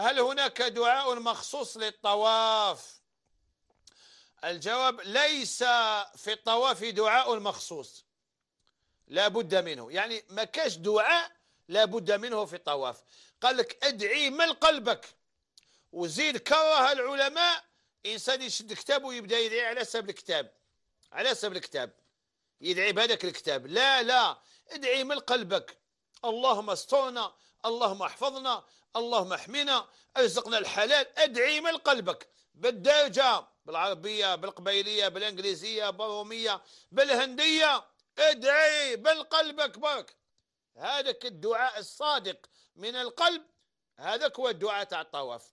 هل هناك دعاء مخصوص للطواف الجواب ليس في الطواف دعاء مخصوص لا بد منه يعني ما كاش دعاء لا بد منه في الطواف قال لك ادعي من قلبك وزيد كره العلماء انسان يشد كتاب ويبدا يدعي على سبب الكتاب على سبب الكتاب يدعي بهذاك الكتاب لا لا ادعي من قلبك اللهم استرنا اللهم احفظنا اللهم احمينا ارزقنا الحلال ادعي من قلبك بالدارجة بالعربية بالقبيلية بالإنجليزية بالرومية بالهندية ادعي بالقلبك برك هذاك الدعاء الصادق من القلب هذاك هو الدعاء تاع الطواف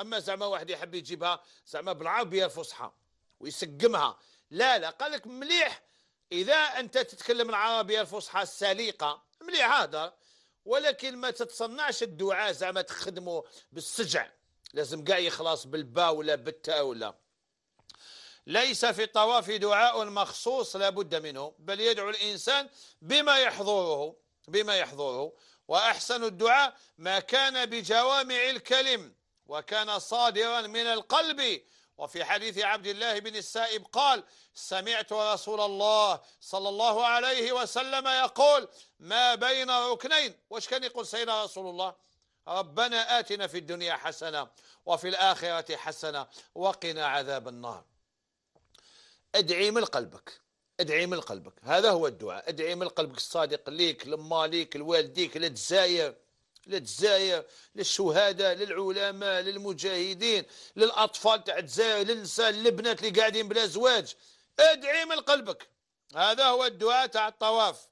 اما زعما واحد يحب يجيبها زعما بالعربيه الفصحى ويسقمها لا لا قالك مليح اذا انت تتكلم العربيه الفصحى السليقه مليح هذا ولكن ما تتصنعش الدعاء زعما تخدمه بالسجع لازم كاع يخلص بالباء ولا بالتاء ولا ليس في الطواف دعاء مخصوص لابد منه بل يدعو الإنسان بما يحضره بما يحضره وأحسن الدعاء ما كان بجوامع الكلم وكان صادرا من القلب وفي حديث عبد الله بن السائب قال سمعت رسول الله صلى الله عليه وسلم يقول ما بين ركنين واش كان يقول سيدنا رسول الله ربنا آتنا في الدنيا حسنة وفي الآخرة حسنة وقنا عذاب النار ادعي من قلبك ادعي من قلبك هذا هو الدعاء ادعي من قلبك الصادق ليك لما ليك لوالديك للجزائر للجزائر للشهداء للعلماء للمجاهدين للاطفال تاع الجزائر للنساء للبنات اللي قاعدين بلا زواج ادعي من قلبك هذا هو الدعاء تاع الطواف